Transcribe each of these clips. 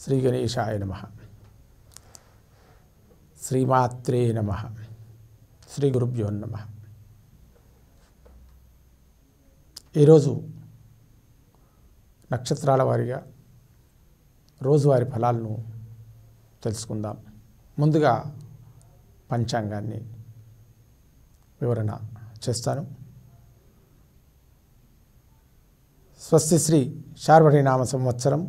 శ్రీ గణేశాయ నమ శ్రీమాత్రే నమ శ్రీ గురుభ్యో నమ ఈరోజు నక్షత్రాల వారిగా రోజువారి ఫలాలను తెలుసుకుందాం ముందుగా పంచాంగాన్ని వివరణ చేస్తాను స్వస్తిశ్రీ శార్వణి నామ సంవత్సరం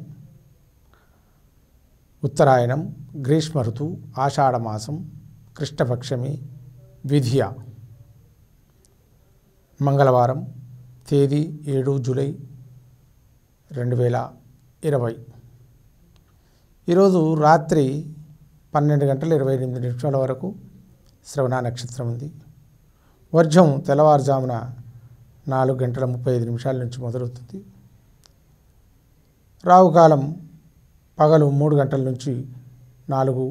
ఉత్తరాయణం గ్రీష్మ ఋతువు ఆషాఢమాసం కృష్ణపక్షమి విధియ మంగళవారం తేదీ ఏడు జూలై రెండు వేల ఇరవై ఈరోజు రాత్రి పన్నెండు గంటల ఇరవై ఎనిమిది నిమిషాల వరకు శ్రవణ నక్షత్రం ఉంది వర్జం తెల్లవారుజామున నాలుగు గంటల ముప్పై ఐదు నిమిషాల నుంచి మొదలవుతుంది రావుకాలం పగలు మూడు గంటల నుంచి నాలుగు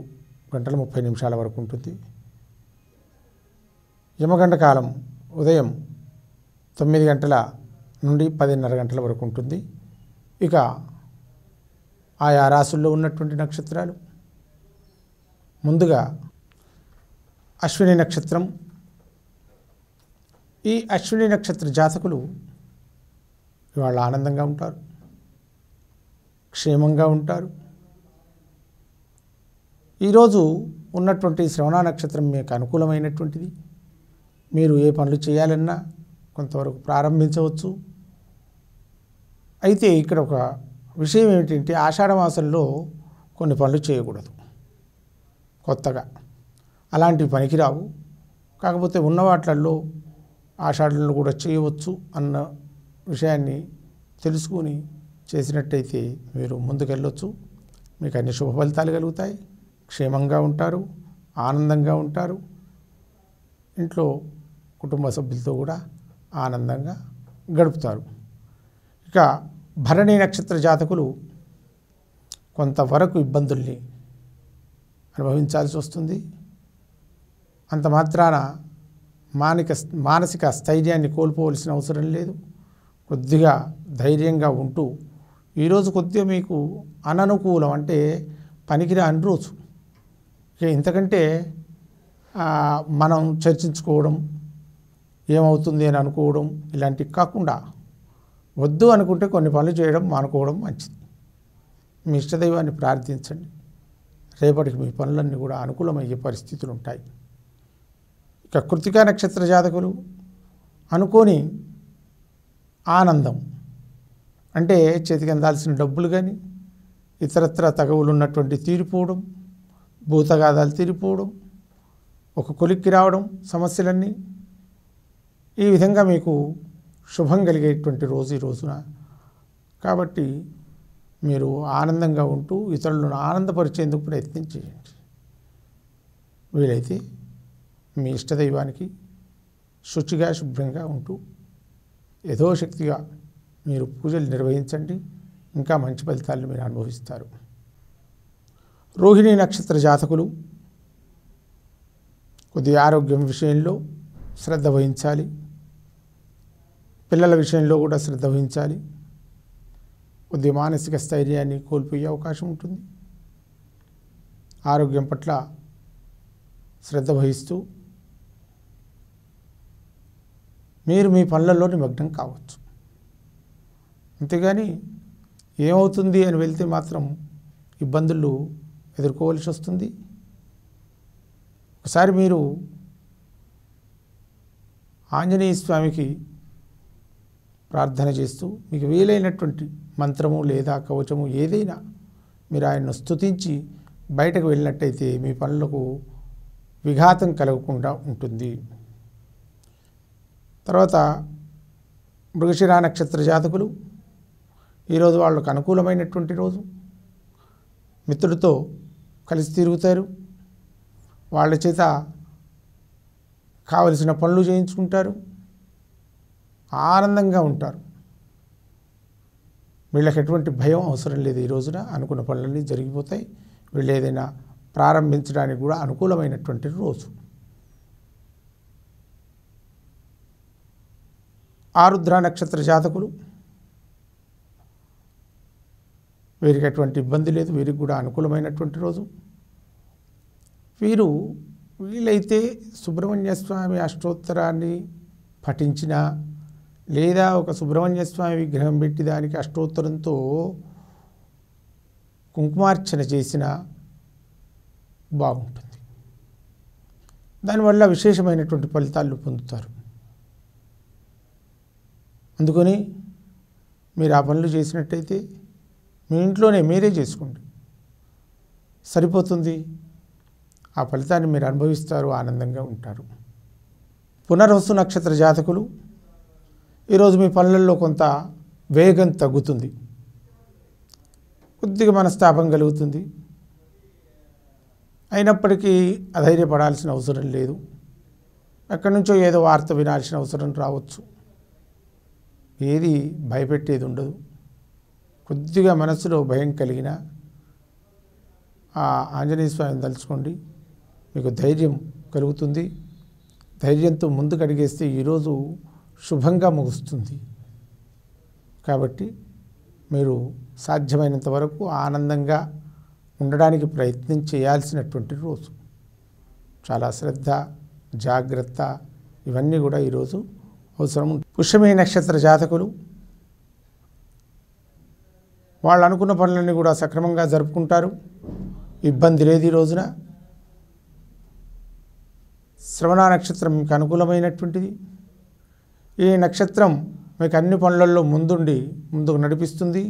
గంటల ముప్పై నిమిషాల వరకు ఉంటుంది యమగంట కాలం ఉదయం తొమ్మిది గంటల నుండి పదిన్నర గంటల వరకు ఉంటుంది ఇక ఆయా రాసుల్లో ఉన్నటువంటి నక్షత్రాలు ముందుగా అశ్విని నక్షత్రం ఈ అశ్విని నక్షత్ర జాతకులు ఇవాళ ఆనందంగా ఉంటారు క్షేమంగా ఉంటారు ఈరోజు ఉన్నటువంటి శ్రవణ నక్షత్రం మీకు అనుకూలమైనటువంటిది మీరు ఏ పనులు చేయాలన్నా కొంతవరకు ప్రారంభించవచ్చు అయితే ఇక్కడ ఒక విషయం ఏమిటంటే ఆషాఢమాసంలో కొన్ని పనులు చేయకూడదు కొత్తగా అలాంటివి పనికిరావు కాకపోతే ఉన్న వాటిల్లో ఆషాఢంలో కూడా చేయవచ్చు అన్న విషయాన్ని తెలుసుకుని చేసినట్టయితే మీరు ముందుకెళ్ళొచ్చు మీకు అన్ని శుభ ఫలితాలు కలుగుతాయి క్షేమంగా ఉంటారు ఆనందంగా ఉంటారు ఇంట్లో కుటుంబ సభ్యులతో కూడా ఆనందంగా గడుపుతారు ఇక భరణి నక్షత్ర జాతకులు కొంతవరకు ఇబ్బందుల్ని అనుభవించాల్సి వస్తుంది అంత మాత్రాన మానిక మానసిక స్థైర్యాన్ని కోల్పోవలసిన అవసరం లేదు కొద్దిగా ధైర్యంగా ఉంటూ ఈరోజు కొద్దిగా మీకు అననుకూలం అంటే పనికిరాని రోజు ఇంతకంటే మనం చర్చించుకోవడం ఏమవుతుంది అని అనుకోవడం ఇలాంటివి కాకుండా వద్దు అనుకుంటే కొన్ని పనులు చేయడం మానుకోవడం మంచిది మీ ఇష్టదైవాన్ని ప్రార్థించండి రేపటికి మీ పనులన్నీ కూడా అనుకూలమయ్యే పరిస్థితులు ఉంటాయి ఇక కృతికా నక్షత్ర జాతకులు అనుకోని ఆనందం అంటే చేతికి అందాల్సిన డబ్బులు కానీ ఇతరత్ర తగవులు ఉన్నటువంటి తీరిపోవడం భూతగాదాలు తీరిపోవడం ఒక కొలిక్కి రావడం సమస్యలన్నీ ఈ విధంగా మీకు శుభం కలిగేటువంటి రోజు ఈ రోజున కాబట్టి మీరు ఆనందంగా ఉంటూ ఇతరులను ఆనందపరిచేందుకు ప్రయత్నం చేయండి వీలైతే మీ ఇష్టదైవానికి శుచిగా శుభ్రంగా ఉంటూ యథోశక్తిగా మీరు పూజలు నిర్వహించండి ఇంకా మంచి ఫలితాలను మీరు అనుభవిస్తారు రోహిణి నక్షత్ర జాతకులు కొద్దిగా ఆరోగ్యం విషయంలో శ్రద్ధ వహించాలి పిల్లల విషయంలో కూడా శ్రద్ధ వహించాలి కొద్ది మానసిక స్థైర్యాన్ని కోల్పోయే అవకాశం ఉంటుంది ఆరోగ్యం పట్ల శ్రద్ధ వహిస్తూ మీరు మీ పనులలో నిమగ్నం కావచ్చు అంతేగాని ఏమవుతుంది అని వెళ్తే మాత్రం ఇబ్బందులు ఎదుర్కోవలసి వస్తుంది ఒకసారి మీరు ఆంజనేయ స్వామికి ప్రార్థన చేస్తూ మీకు వీలైనటువంటి మంత్రము లేదా కవచము ఏదైనా మీరు ఆయన్ను స్తుతించి బయటకు వెళ్ళినట్టయితే మీ పనులకు విఘాతం కలగకుండా ఉంటుంది తర్వాత మృగశిరా నక్షత్ర జాతకులు ఈరోజు వాళ్ళకు అనుకూలమైనటువంటి రోజు మిత్రుడితో కలిసి తిరుగుతారు వాళ్ళ చేత కావలసిన పనులు చేయించుకుంటారు ఆనందంగా ఉంటారు వీళ్ళకి ఎటువంటి భయం అవసరం లేదు ఈ రోజున అనుకున్న పనులన్నీ జరిగిపోతాయి వీళ్ళు ఏదైనా ప్రారంభించడానికి కూడా అనుకూలమైనటువంటి రోజు ఆరుద్ర నక్షత్ర జాతకులు వీరికి అటువంటి ఇబ్బంది లేదు వీరికి కూడా అనుకూలమైనటువంటి రోజు వీరు వీలైతే సుబ్రహ్మణ్య స్వామి అష్టోత్తరాన్ని పఠించినా లేదా ఒక సుబ్రహ్మణ్య స్వామి విగ్రహం పెట్టి దానికి అష్టోత్తరంతో కుంకుమార్చన చేసినా బాగుంటుంది దానివల్ల విశేషమైనటువంటి ఫలితాలు పొందుతారు అందుకని మీరు ఆ పనులు చేసినట్టయితే మీ ఇంట్లోనే మీరే చేసుకోండి సరిపోతుంది ఆ ఫలితాన్ని మీరు అనుభవిస్తారు ఆనందంగా ఉంటారు పునర్వసు నక్షత్ర జాతకులు ఈరోజు మీ పనులలో కొంత వేగం తగ్గుతుంది కొద్దిగా మనస్తాపం కలుగుతుంది అయినప్పటికీ అధైర్యపడాల్సిన అవసరం లేదు ఎక్కడి నుంచో ఏదో వార్త వినాల్సిన అవసరం రావచ్చు ఏది భయపెట్టేది ఉండదు కొద్దిగా మనసులో భయం కలిగిన ఆ ఆంజనేయ స్వామిని తలుచుకోండి మీకు ధైర్యం కలుగుతుంది ధైర్యంతో ముందుకు అడిగేస్తే ఈరోజు శుభంగా ముగుస్తుంది కాబట్టి మీరు సాధ్యమైనంత వరకు ఆనందంగా ఉండడానికి ప్రయత్నం చేయాల్సినటువంటి రోజు చాలా శ్రద్ధ జాగ్రత్త ఇవన్నీ కూడా ఈరోజు అవసరం పుష్యమే నక్షత్ర జాతకులు వాళ్ళు అనుకున్న పనులన్నీ కూడా సక్రమంగా జరుపుకుంటారు ఇబ్బంది లేదు ఈ రోజున శ్రవణ నక్షత్రం మీకు అనుకూలమైనటువంటిది ఈ నక్షత్రం మీకు అన్ని పనులలో ముందుండి ముందుకు నడిపిస్తుంది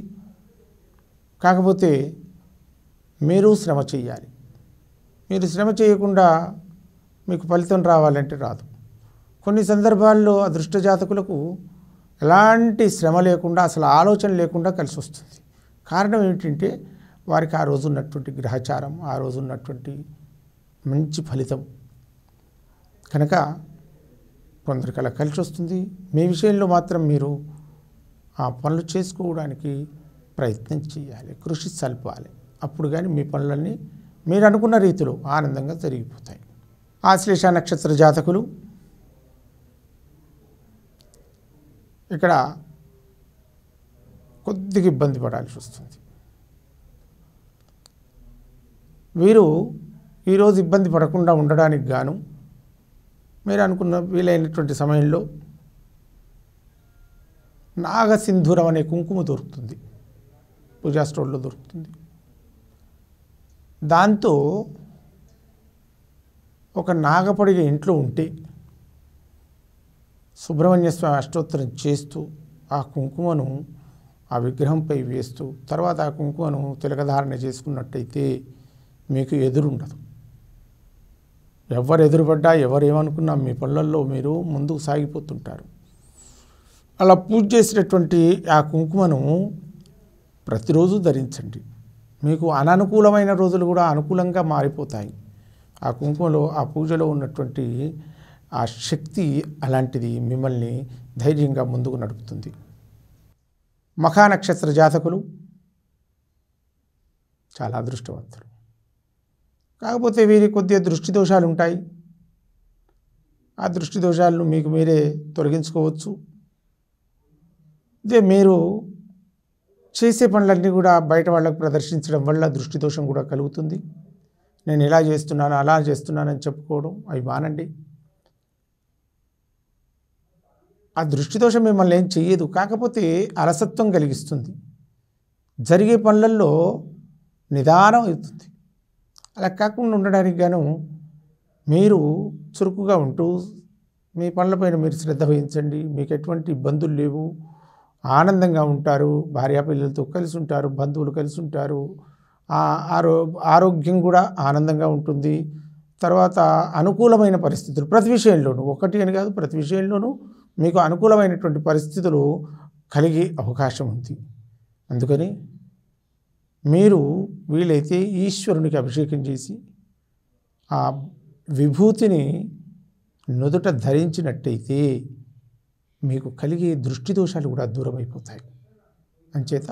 కాకపోతే మీరు శ్రమ చేయాలి మీరు శ్రమ చేయకుండా మీకు ఫలితం రావాలంటే రాదు కొన్ని సందర్భాల్లో అదృష్ట జాతకులకు ఎలాంటి శ్రమ లేకుండా అసలు ఆలోచన లేకుండా కలిసి వస్తుంది కారణం ఏమిటంటే వారికి ఆ రోజు ఉన్నటువంటి గ్రహచారం ఆ రోజు ఉన్నటువంటి మంచి ఫలితం కనుక కొందరికి అలా కలిసి వస్తుంది మీ విషయంలో మాత్రం మీరు ఆ పనులు చేసుకోవడానికి ప్రయత్నం చేయాలి కృషి సల్పాలి అప్పుడు కానీ మీ పనులన్నీ మీరు అనుకున్న రీతిలో ఆనందంగా జరిగిపోతాయి ఆశ్లేష నక్షత్ర జాతకులు ఇక్కడ కొద్దిగా ఇబ్బంది పడాల్సి వస్తుంది వీరు ఈరోజు ఇబ్బంది పడకుండా ఉండడానికి గాను మీరు అనుకున్న వీలైనటువంటి సమయంలో నాగసింధూరం అనే కుంకుమ దొరుకుతుంది పూజా స్టోర్లో దొరుకుతుంది దాంతో ఒక నాగపడిగ ఇంట్లో ఉంటే సుబ్రహ్మణ్య స్వామి అష్టోత్తరం చేస్తూ ఆ కుంకుమను ఆ విగ్రహంపై వేస్తూ తర్వాత ఆ కుంకుమను తిలకధారణ చేసుకున్నట్టయితే మీకు ఎదురుండదు ఎవరు ఎదురుపడ్డా ఎవరేమనుకున్నా మీ పళ్ళల్లో మీరు ముందుకు సాగిపోతుంటారు అలా పూజ చేసినటువంటి ఆ కుంకుమను ప్రతిరోజు ధరించండి మీకు అననుకూలమైన రోజులు కూడా అనుకూలంగా మారిపోతాయి ఆ కుంకుమలో ఆ పూజలో ఉన్నటువంటి ఆ శక్తి అలాంటిది మిమ్మల్ని ధైర్యంగా ముందుకు నడుపుతుంది మఖానక్షత్ర జాతకులు చాలా అదృష్టవంతులు కాకపోతే వీరి కొద్దిగా దృష్టి దోషాలు ఉంటాయి ఆ దృష్టి దోషాలను మీకు మీరే తొలగించుకోవచ్చు అదే మీరు చేసే పనులన్నీ కూడా బయట వాళ్ళకు ప్రదర్శించడం వల్ల దృష్టి దోషం కూడా కలుగుతుంది నేను ఇలా చేస్తున్నాను అలా చేస్తున్నానని చెప్పుకోవడం అవి బానండి ఆ దృష్టిదోషం మిమ్మల్ని ఏం చెయ్యదు కాకపోతే అలసత్వం కలిగిస్తుంది జరిగే పనులలో నిదానం అవుతుంది అలా కాకుండా ఉండడానికి గాను మీరు చురుకుగా ఉంటూ మీ పనులపైన మీరు శ్రద్ధ వహించండి మీకు ఎటువంటి ఇబ్బందులు లేవు ఆనందంగా ఉంటారు భార్యాపిల్లలతో కలిసి ఉంటారు బంధువులు కలిసి ఉంటారు ఆరో ఆరోగ్యం కూడా ఆనందంగా ఉంటుంది తర్వాత అనుకూలమైన పరిస్థితులు ప్రతి విషయంలోనూ ఒకటి అని కాదు ప్రతి విషయంలోనూ మీకు అనుకూలమైనటువంటి పరిస్థితులు కలిగే అవకాశం ఉంది అందుకని మీరు వీలైతే ఈశ్వరునికి అభిషేకం చేసి ఆ విభూతిని నుదుట ధరించినట్టయితే మీకు కలిగే దృష్టి దోషాలు కూడా దూరమైపోతాయి అంచేత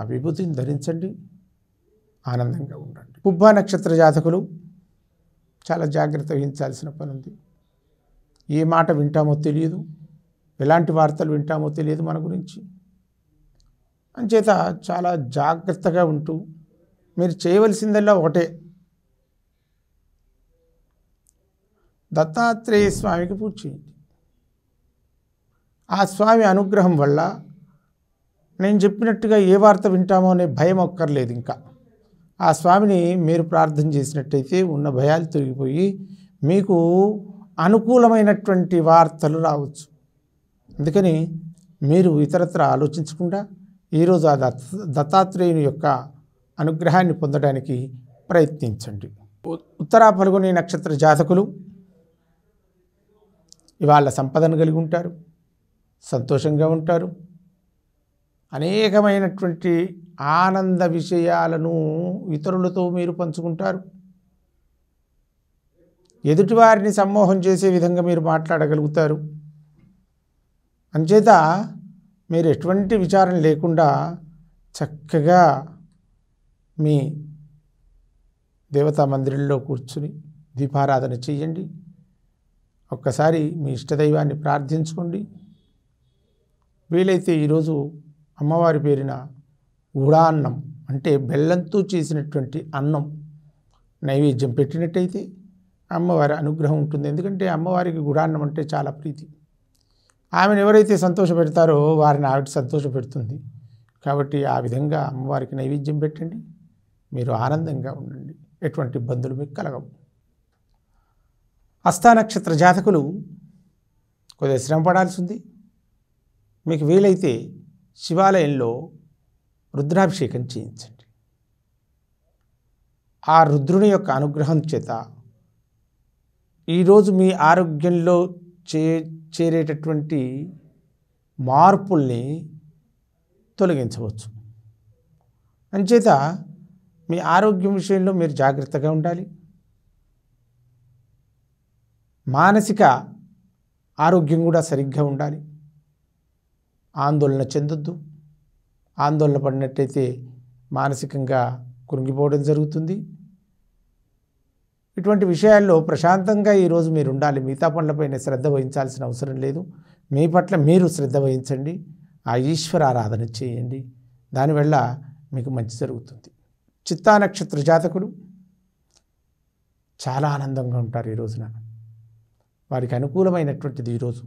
ఆ విభూతిని ధరించండి ఆనందంగా ఉండండి పుబ్బా నక్షత్ర జాతకులు చాలా జాగ్రత్త వహించాల్సిన పని ఉంది ఏ మాట వింటామో తెలియదు ఎలాంటి వార్తలు వింటామో తెలియదు మన గురించి అంచేత చాలా జాగ్రత్తగా ఉంటూ మీరు చేయవలసిందల్లా ఒకటే దత్తాత్రేయ స్వామికి పూజ చేయండి ఆ స్వామి అనుగ్రహం వల్ల నేను చెప్పినట్టుగా ఏ వార్త వింటామో అనే భయం ఒక్కర్లేదు ఇంకా ఆ స్వామిని మీరు ప్రార్థన చేసినట్టయితే ఉన్న భయాలు తొలగిపోయి మీకు అనుకూలమైనటువంటి వార్తలు రావచ్చు అందుకని మీరు ఇతరత్ర ఆలోచించకుండా ఈరోజు ఆ దత్త దత్తాత్రేయుని యొక్క అనుగ్రహాన్ని పొందడానికి ప్రయత్నించండి ఉత్తరా పలుగుని నక్షత్ర జాతకులు ఇవాళ సంపదను కలిగి ఉంటారు సంతోషంగా ఉంటారు అనేకమైనటువంటి ఆనంద విషయాలను ఇతరులతో మీరు పంచుకుంటారు ఎదుటివారిని సమ్మోహం చేసే విధంగా మీరు మాట్లాడగలుగుతారు అంచేత మీరు ఎటువంటి విచారణ లేకుండా చక్కగా మీ దేవతా మందిరంలో కూర్చుని దీపారాధన చేయండి ఒక్కసారి మీ ఇష్టదైవాన్ని ప్రార్థించుకోండి వీలైతే ఈరోజు అమ్మవారి పేరిన గుడాన్నం అంటే బెల్లంతో చేసినటువంటి అన్నం నైవేద్యం పెట్టినట్టయితే అమ్మవారి అనుగ్రహం ఉంటుంది ఎందుకంటే అమ్మవారికి గుడాన్నం అంటే చాలా ప్రీతి ఆమెను ఎవరైతే సంతోషపెడతారో వారిని ఆవిడ సంతోషపెడుతుంది కాబట్టి ఆ విధంగా అమ్మవారికి నైవేద్యం పెట్టండి మీరు ఆనందంగా ఉండండి ఎటువంటి ఇబ్బందులు మీకు కలగవు హస్తానక్షత్ర జాతకులు కొద్దిగా శ్రమ పడాల్సి ఉంది మీకు వీలైతే శివాలయంలో రుద్రాభిషేకం చేయించండి ఆ రుద్రుని యొక్క అనుగ్రహం చేత ఈరోజు మీ ఆరోగ్యంలో చే చేరేటటువంటి మార్పుల్ని తొలగించవచ్చు అంచేత మీ ఆరోగ్యం విషయంలో మీరు జాగ్రత్తగా ఉండాలి మానసిక ఆరోగ్యం కూడా సరిగ్గా ఉండాలి ఆందోళన చెందొద్దు ఆందోళన పడినట్టయితే మానసికంగా కురిగిపోవడం జరుగుతుంది ఇటువంటి విషయాల్లో ప్రశాంతంగా ఈరోజు మీరు ఉండాలి మిగతా పనులపైన శ్రద్ధ వహించాల్సిన అవసరం లేదు మీ పట్ల మీరు శ్రద్ధ వహించండి ఆ ఈశ్వర ఆరాధన చేయండి దానివల్ల మీకు మంచి జరుగుతుంది చిత్తా నక్షత్ర జాతకులు చాలా ఆనందంగా ఉంటారు ఈ రోజున వారికి అనుకూలమైనటువంటిది ఈరోజు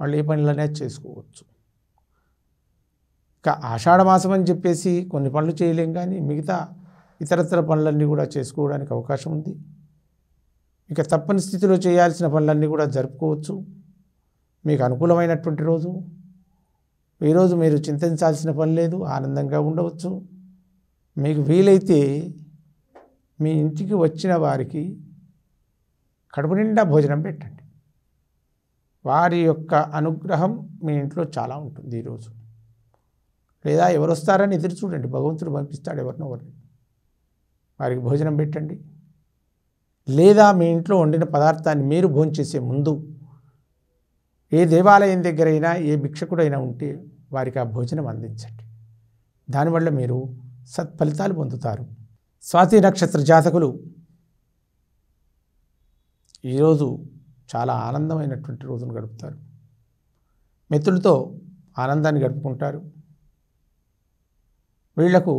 వాళ్ళు ఏ పనులనే చేసుకోవచ్చు ఇక ఆషాఢమాసం అని చెప్పేసి కొన్ని పనులు చేయలేం కానీ మిగతా ఇతరతర పనులన్నీ కూడా చేసుకోవడానికి అవకాశం ఉంది ఇక తప్పని స్థితిలో చేయాల్సిన పనులన్నీ కూడా జరుపుకోవచ్చు మీకు అనుకూలమైనటువంటి రోజు ఈరోజు మీరు చింతించాల్సిన పని లేదు ఆనందంగా ఉండవచ్చు మీకు వీలైతే మీ ఇంటికి వచ్చిన వారికి కడుపు నిండా భోజనం పెట్టండి వారి యొక్క అనుగ్రహం మీ ఇంట్లో చాలా ఉంటుంది ఈరోజు లేదా ఎవరు వస్తారని ఎదురు చూడండి భగవంతుడు పంపిస్తాడు ఎవరినో ఒకరిని వారికి భోజనం పెట్టండి లేదా మీ ఇంట్లో వండిన పదార్థాన్ని మీరు భోంచేసే ముందు ఏ దేవాలయం దగ్గర అయినా ఏ భిక్షకుడైనా ఉంటే వారికి ఆ భోజనం అందించండి దానివల్ల మీరు సత్ఫలితాలు పొందుతారు స్వాతి నక్షత్ర జాతకులు ఈరోజు చాలా ఆనందమైనటువంటి రోజును గడుపుతారు మిత్రులతో ఆనందాన్ని గడుపుకుంటారు వీళ్లకు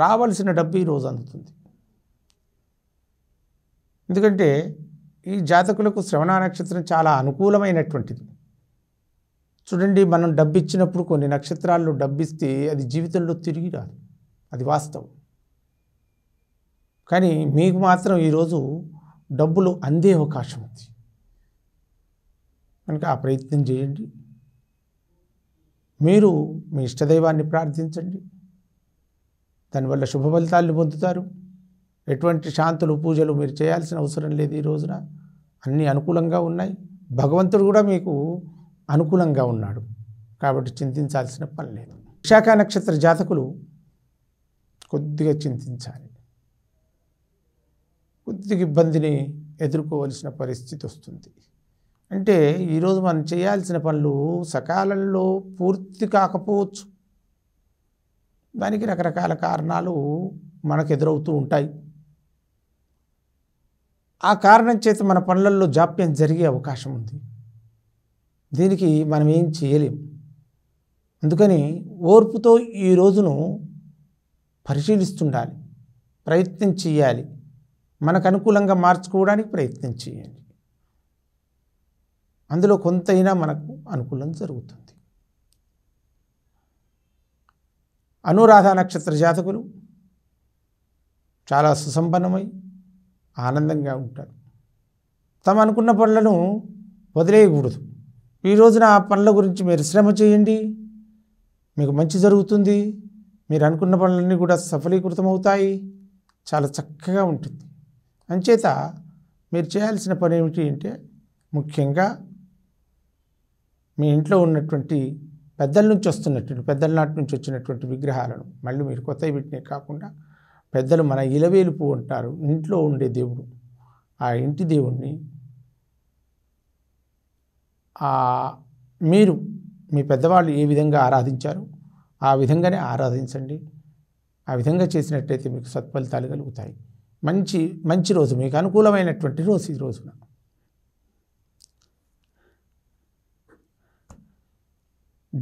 రావాల్సిన డబ్బు ఈరోజు అందుతుంది ఎందుకంటే ఈ జాతకులకు శ్రవణ నక్షత్రం చాలా అనుకూలమైనటువంటిది చూడండి మనం డబ్బు ఇచ్చినప్పుడు కొన్ని నక్షత్రాల్లో డబ్బిస్తే అది జీవితంలో తిరిగి రాదు అది వాస్తవం కానీ మీకు మాత్రం ఈరోజు డబ్బులు అందే అవకాశం ఉంది కనుక ఆ ప్రయత్నం చేయండి మీరు మీ ఇష్టదైవాన్ని ప్రార్థించండి దానివల్ల శుభ ఫలితాలను పొందుతారు ఎటువంటి శాంతులు పూజలు మీరు చేయాల్సిన అవసరం లేదు ఈ రోజున అన్నీ అనుకూలంగా ఉన్నాయి భగవంతుడు కూడా మీకు అనుకూలంగా ఉన్నాడు కాబట్టి చింతించాల్సిన పని లేదు విశాఖ నక్షత్ర జాతకులు కొద్దిగా చింతించాలి కొద్దిగా ఇబ్బందిని ఎదుర్కోవలసిన పరిస్థితి వస్తుంది అంటే ఈరోజు మనం చేయాల్సిన పనులు సకాలంలో పూర్తి కాకపోవచ్చు దానికి రకరకాల కారణాలు మనకు ఎదురవుతూ ఉంటాయి ఆ కారణం చేత మన పనులలో జాప్యం జరిగే అవకాశం ఉంది దీనికి మనం ఏం చేయలేం అందుకని ఓర్పుతో ఈ రోజును పరిశీలిస్తుండాలి ప్రయత్నం చేయాలి మనకు అనుకూలంగా మార్చుకోవడానికి ప్రయత్నం చేయాలి అందులో కొంతైనా మనకు అనుకూలం జరుగుతుంది అనురాధ నక్షత్ర జాతకులు చాలా సుసంపన్నమై ఆనందంగా ఉంటారు తమ అనుకున్న పనులను వదిలేయకూడదు ఈ రోజున ఆ పనుల గురించి మీరు శ్రమ చేయండి మీకు మంచి జరుగుతుంది మీరు అనుకున్న పనులన్నీ కూడా సఫలీకృతం అవుతాయి చాలా చక్కగా ఉంటుంది అంచేత మీరు చేయాల్సిన పని ఏమిటి అంటే ముఖ్యంగా మీ ఇంట్లో ఉన్నటువంటి పెద్దల నుంచి వస్తున్నటువంటి పెద్దల నాటి నుంచి వచ్చినటువంటి విగ్రహాలను మళ్ళీ మీరు కొత్త వీటిని కాకుండా పెద్దలు మన ఇలవేలుపు ఉంటారు ఇంట్లో ఉండే దేవుడు ఆ ఇంటి దేవుణ్ణి మీరు మీ పెద్దవాళ్ళు ఏ విధంగా ఆరాధించారు ఆ విధంగానే ఆరాధించండి ఆ విధంగా చేసినట్టయితే మీకు సత్ఫలితాలు కలుగుతాయి మంచి మంచి రోజు మీకు అనుకూలమైనటువంటి రోజు ఈ రోజున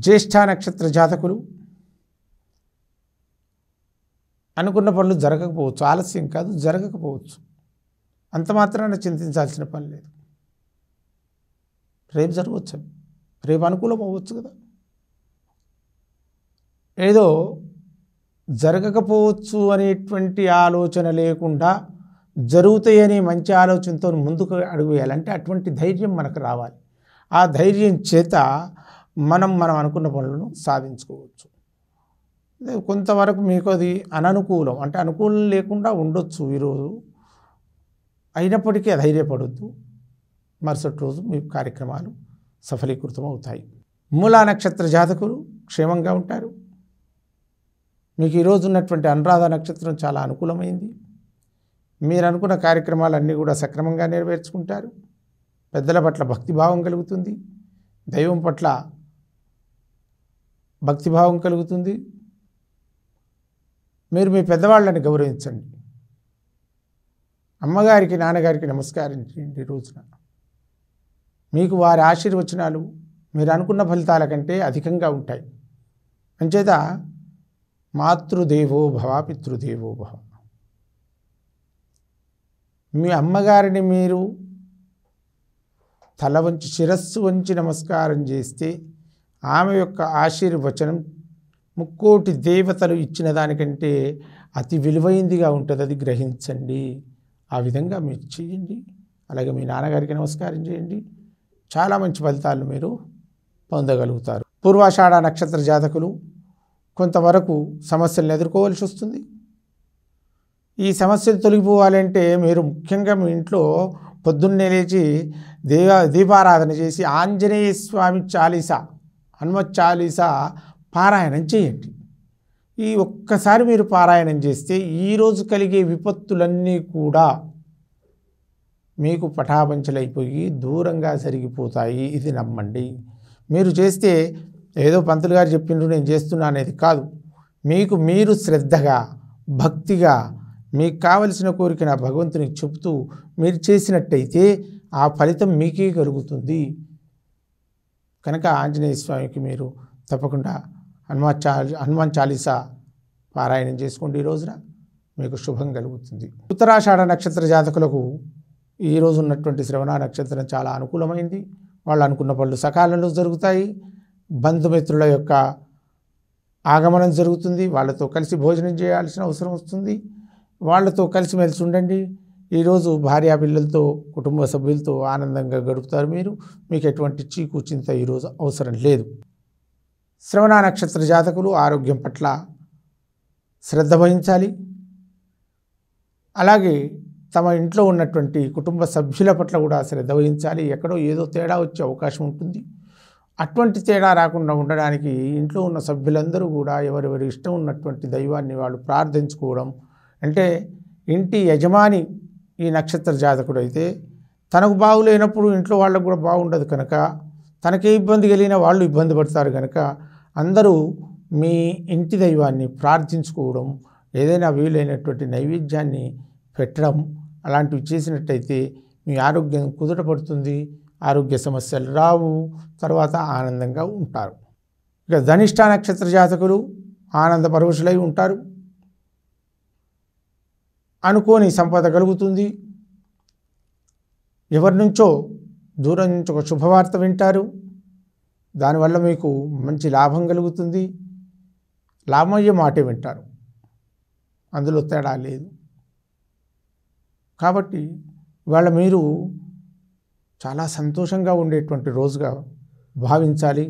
జ్యేష్ఠ నక్షత్ర జాతకులు అనుకున్న పనులు జరగకపోవచ్చు ఆలస్యం కాదు జరగకపోవచ్చు అంత మాత్రాన చింతించాల్సిన పని లేదు రేపు జరగవచ్చు రేపు అనుకూలం అవ్వచ్చు కదా ఏదో జరగకపోవచ్చు అనేటువంటి ఆలోచన లేకుండా జరుగుతాయని మంచి ఆలోచనతో ముందుకు అడుగు వేయాలంటే అటువంటి ధైర్యం మనకు రావాలి ఆ ధైర్యం చేత మనం మనం అనుకున్న పనులను సాధించుకోవచ్చు కొంతవరకు మీకు అది అననుకూలం అంటే అనుకూలం లేకుండా ఉండొచ్చు ఈరోజు అయినప్పటికీ ధైర్యపడద్దు మరుసటి రోజు మీ కార్యక్రమాలు సఫలీకృతం అవుతాయి మూలా నక్షత్ర జాతకులు క్షేమంగా ఉంటారు మీకు ఈరోజు ఉన్నటువంటి అనురాధ నక్షత్రం చాలా అనుకూలమైంది మీరు అనుకున్న కార్యక్రమాలు అన్నీ కూడా సక్రమంగా నెరవేర్చుకుంటారు పెద్దల పట్ల భక్తిభావం కలుగుతుంది దైవం పట్ల భక్తిభావం కలుగుతుంది మీరు మీ పెద్దవాళ్ళని గౌరవించండి అమ్మగారికి నాన్నగారికి నమస్కారం చేయండి రోజున మీకు వారి ఆశీర్వచనాలు మీరు అనుకున్న ఫలితాల కంటే అధికంగా ఉంటాయి అంచేత మాతృదేవో భవ పితృదేవో భవ మీ అమ్మగారిని మీరు తల వంచి శిరస్సు వంచి నమస్కారం చేస్తే ఆమె యొక్క ఆశీర్వచనం ముక్కోటి దేవతలు ఇచ్చిన దానికంటే అతి విలువైందిగా ఉంటుంది అది గ్రహించండి ఆ విధంగా మీరు చేయండి అలాగే మీ నాన్నగారికి నమస్కారం చేయండి చాలా మంచి ఫలితాలు మీరు పొందగలుగుతారు పూర్వాషాఢ నక్షత్ర జాతకులు కొంతవరకు సమస్యలను ఎదుర్కోవాల్సి వస్తుంది ఈ సమస్యలు తొలగిపోవాలంటే మీరు ముఖ్యంగా మీ ఇంట్లో పొద్దున్నే లేచి దేవ దీపారాధన చేసి ఆంజనేయ స్వామి చాలీసా హనుమత్ చాలీసా పారాయణం చేయండి ఈ ఒక్కసారి మీరు పారాయణం చేస్తే ఈరోజు కలిగే విపత్తులన్నీ కూడా మీకు పటాపంచలైపోయి దూరంగా సరిగిపోతాయి ఇది నమ్మండి మీరు చేస్తే ఏదో పంతులు గారు చెప్పిండ్రు నేను చేస్తున్నా అనేది కాదు మీకు మీరు శ్రద్ధగా భక్తిగా మీకు కావలసిన నా భగవంతునికి చెబుతూ మీరు చేసినట్టయితే ఆ ఫలితం మీకే కలుగుతుంది కనుక ఆంజనేయ స్వామికి మీరు తప్పకుండా హనుమాన్ చాలి హనుమాన్ చాలీసా పారాయణం చేసుకోండి ఈ రోజున మీకు శుభం కలుగుతుంది ఉత్తరాషాఢ నక్షత్ర జాతకులకు ఈ రోజు ఉన్నటువంటి శ్రవణ నక్షత్రం చాలా అనుకూలమైంది వాళ్ళు అనుకున్న పనులు సకాలంలో జరుగుతాయి బంధుమిత్రుల యొక్క ఆగమనం జరుగుతుంది వాళ్ళతో కలిసి భోజనం చేయాల్సిన అవసరం వస్తుంది వాళ్ళతో కలిసి మెలిసి ఉండండి ఈరోజు భార్యా పిల్లలతో కుటుంబ సభ్యులతో ఆనందంగా గడుపుతారు మీరు మీకు ఎటువంటి చీకు చింత ఈరోజు అవసరం లేదు శ్రవణ నక్షత్ర జాతకులు ఆరోగ్యం పట్ల శ్రద్ధ వహించాలి అలాగే తమ ఇంట్లో ఉన్నటువంటి కుటుంబ సభ్యుల పట్ల కూడా శ్రద్ధ వహించాలి ఎక్కడో ఏదో తేడా వచ్చే అవకాశం ఉంటుంది అటువంటి తేడా రాకుండా ఉండడానికి ఇంట్లో ఉన్న సభ్యులందరూ కూడా ఎవరెవరి ఇష్టం ఉన్నటువంటి దైవాన్ని వాళ్ళు ప్రార్థించుకోవడం అంటే ఇంటి యజమాని ఈ నక్షత్ర జాతకుడు అయితే తనకు బాగులేనప్పుడు ఇంట్లో వాళ్ళకు కూడా బాగుండదు కనుక తనకే ఇబ్బంది కలిగిన వాళ్ళు ఇబ్బంది పడతారు కనుక అందరూ మీ ఇంటి దైవాన్ని ప్రార్థించుకోవడం ఏదైనా వీలైనటువంటి నైవేద్యాన్ని పెట్టడం అలాంటివి చేసినట్టయితే మీ ఆరోగ్యం కుదుట పడుతుంది ఆరోగ్య సమస్యలు రావు తర్వాత ఆనందంగా ఉంటారు ఇక ధనిష్ట నక్షత్ర జాతకులు ఆనంద పరుషులై ఉంటారు అనుకోని సంపద కలుగుతుంది ఎవరి నుంచో దూరం నుంచి ఒక శుభవార్త వింటారు దానివల్ల మీకు మంచి లాభం కలుగుతుంది లాభమయ్యే మాట మాటే వింటారు అందులో తేడా లేదు కాబట్టి ఇవాళ మీరు చాలా సంతోషంగా ఉండేటువంటి రోజుగా భావించాలి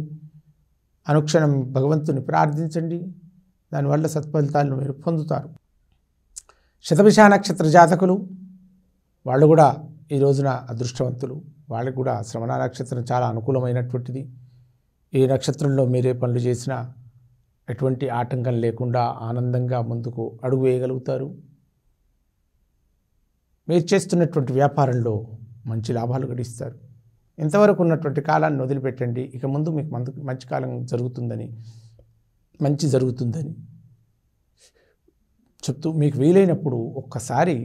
అనుక్షణం భగవంతుని ప్రార్థించండి దానివల్ల సత్ఫలితాలను మీరు పొందుతారు శతభిష నక్షత్ర జాతకులు వాళ్ళు కూడా ఈ రోజున అదృష్టవంతులు వాళ్ళకి కూడా శ్రవణ నక్షత్రం చాలా అనుకూలమైనటువంటిది ఈ నక్షత్రంలో మీరే పనులు చేసినా ఎటువంటి ఆటంకం లేకుండా ఆనందంగా ముందుకు అడుగు వేయగలుగుతారు మీరు చేస్తున్నటువంటి వ్యాపారంలో మంచి లాభాలు గడిస్తారు ఇంతవరకు ఉన్నటువంటి కాలాన్ని వదిలిపెట్టండి ఇక ముందు మీకు మంచి కాలం జరుగుతుందని మంచి జరుగుతుందని చెప్తూ మీకు వీలైనప్పుడు ఒక్కసారి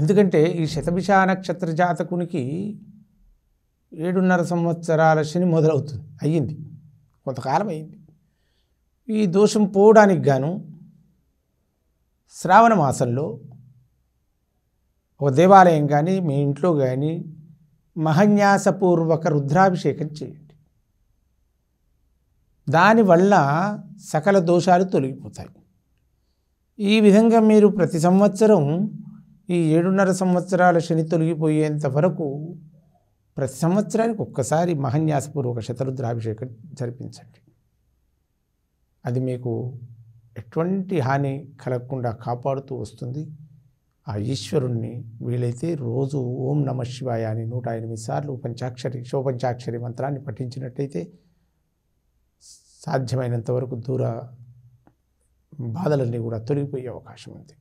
ఎందుకంటే ఈ శతభిషా నక్షత్ర జాతకునికి ఏడున్నర సంవత్సరాల శని మొదలవుతుంది అయ్యింది కొంతకాలం అయింది ఈ దోషం పోవడానికి గాను శ్రావణ మాసంలో ఒక దేవాలయం కానీ మీ ఇంట్లో కానీ మహన్యాసపూర్వక రుద్రాభిషేకం చేయండి దానివల్ల సకల దోషాలు తొలగిపోతాయి ఈ విధంగా మీరు ప్రతి సంవత్సరం ఈ ఏడున్నర సంవత్సరాల శని తొలగిపోయేంత వరకు ప్రతి సంవత్సరానికి ఒక్కసారి మహన్యాసపూర్వక శతరుద్రాభిషేకం జరిపించండి అది మీకు ఎటువంటి హాని కలగకుండా కాపాడుతూ వస్తుంది ఆ ఈశ్వరుణ్ణి వీలైతే రోజు ఓం నమ శివాయ అని నూట ఎనిమిది సార్లు పంచాక్షరి శోపంచాక్షరి మంత్రాన్ని పఠించినట్టయితే సాధ్యమైనంత వరకు దూర బాధలన్నీ కూడా తొలగిపోయే అవకాశం ఉంది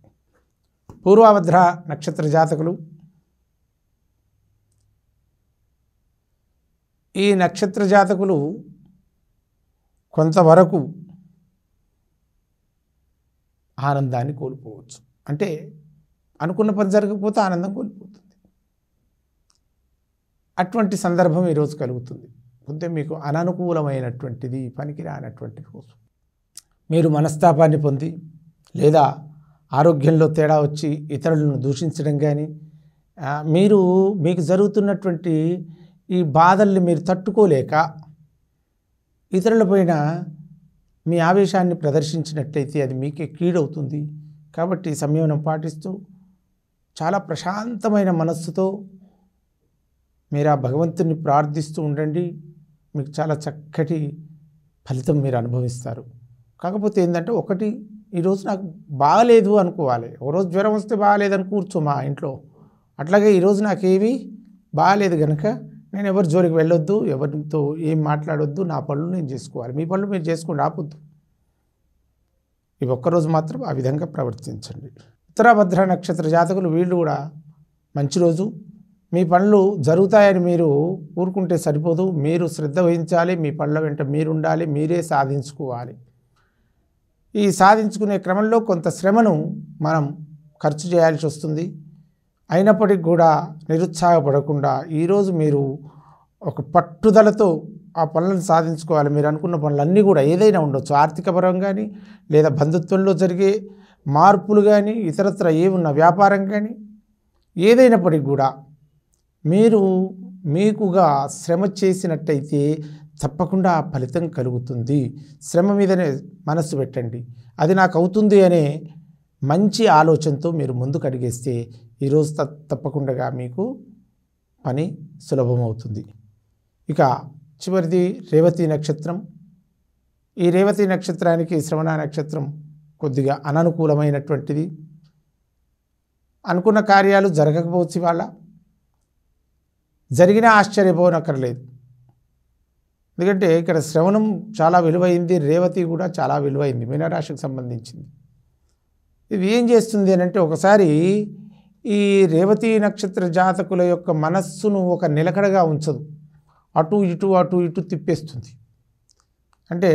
పూర్వాభద్ర నక్షత్ర జాతకులు ఈ నక్షత్ర జాతకులు కొంతవరకు ఆనందాన్ని కోల్పోవచ్చు అంటే అనుకున్న పని జరగకపోతే ఆనందం కోల్పోతుంది అటువంటి సందర్భం ఈరోజు కలుగుతుంది పొందే మీకు అననుకూలమైనటువంటిది పనికిరానటువంటి కోసం మీరు మనస్తాపాన్ని పొంది లేదా ఆరోగ్యంలో తేడా వచ్చి ఇతరులను దూషించడం కానీ మీరు మీకు జరుగుతున్నటువంటి ఈ బాధల్ని మీరు తట్టుకోలేక ఇతరులపైన మీ ఆవేశాన్ని ప్రదర్శించినట్లయితే అది మీకే కీడవుతుంది కాబట్టి సంయమనం పాటిస్తూ చాలా ప్రశాంతమైన మనస్సుతో మీరు ఆ భగవంతుని ప్రార్థిస్తూ ఉండండి మీకు చాలా చక్కటి ఫలితం మీరు అనుభవిస్తారు కాకపోతే ఏంటంటే ఒకటి ఈరోజు నాకు బాగలేదు అనుకోవాలి ఒకరోజు జ్వరం వస్తే బాగాలేదని కూర్చో మా ఇంట్లో అట్లాగే ఈరోజు నాకేమీ బాగాలేదు కనుక నేను ఎవరి జోలికి వెళ్ళొద్దు ఎవరితో ఏం మాట్లాడొద్దు నా పనులు నేను చేసుకోవాలి మీ పనులు మీరు చేసుకుని ఆపొద్దు ఇవి ఒక్కరోజు మాత్రం ఆ విధంగా ప్రవర్తించండి ఉత్తరాభద్ర నక్షత్ర జాతకులు వీళ్ళు కూడా మంచి రోజు మీ పనులు జరుగుతాయని మీరు ఊరుకుంటే సరిపోదు మీరు శ్రద్ధ వహించాలి మీ పనుల వెంట మీరుండాలి మీరే సాధించుకోవాలి ఈ సాధించుకునే క్రమంలో కొంత శ్రమను మనం ఖర్చు చేయాల్సి వస్తుంది అయినప్పటికి కూడా నిరుత్సాహపడకుండా ఈరోజు మీరు ఒక పట్టుదలతో ఆ పనులను సాధించుకోవాలి మీరు అనుకున్న పనులన్నీ కూడా ఏదైనా ఉండొచ్చు ఆర్థికపరం కానీ లేదా బంధుత్వంలో జరిగే మార్పులు కానీ ఇతరత్ర ఏమున్న వ్యాపారం కానీ ఏదైనప్పటికి కూడా మీరు మీకుగా శ్రమ చేసినట్టయితే తప్పకుండా ఫలితం కలుగుతుంది శ్రమ మీదనే మనస్సు పెట్టండి అది నాకు అవుతుంది అనే మంచి ఆలోచనతో మీరు ముందుకు అడిగేస్తే ఈరోజు తప్పకుండా మీకు పని సులభమవుతుంది ఇక చివరిది రేవతి నక్షత్రం ఈ రేవతి నక్షత్రానికి శ్రవణ నక్షత్రం కొద్దిగా అననుకూలమైనటువంటిది అనుకున్న కార్యాలు జరగకపోవచ్చు వాళ్ళ జరిగినా ఆశ్చర్యపోనక్కర్లేదు ఎందుకంటే ఇక్కడ శ్రవణం చాలా విలువైంది రేవతి కూడా చాలా విలువైంది మీనరాశికి సంబంధించింది ఇది ఏం చేస్తుంది అంటే ఒకసారి ఈ రేవతి నక్షత్ర జాతకుల యొక్క మనస్సును ఒక నిలకడగా ఉంచదు అటు ఇటు అటు ఇటు తిప్పేస్తుంది అంటే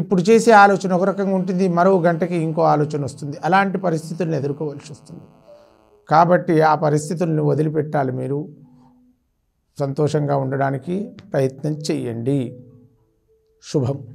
ఇప్పుడు చేసే ఆలోచన ఒక రకంగా ఉంటుంది మరో గంటకి ఇంకో ఆలోచన వస్తుంది అలాంటి పరిస్థితులను ఎదుర్కోవాల్సి వస్తుంది కాబట్టి ఆ పరిస్థితులను వదిలిపెట్టాలి మీరు సంతోషంగా ఉండడానికి ప్రయత్నం చేయండి శుభం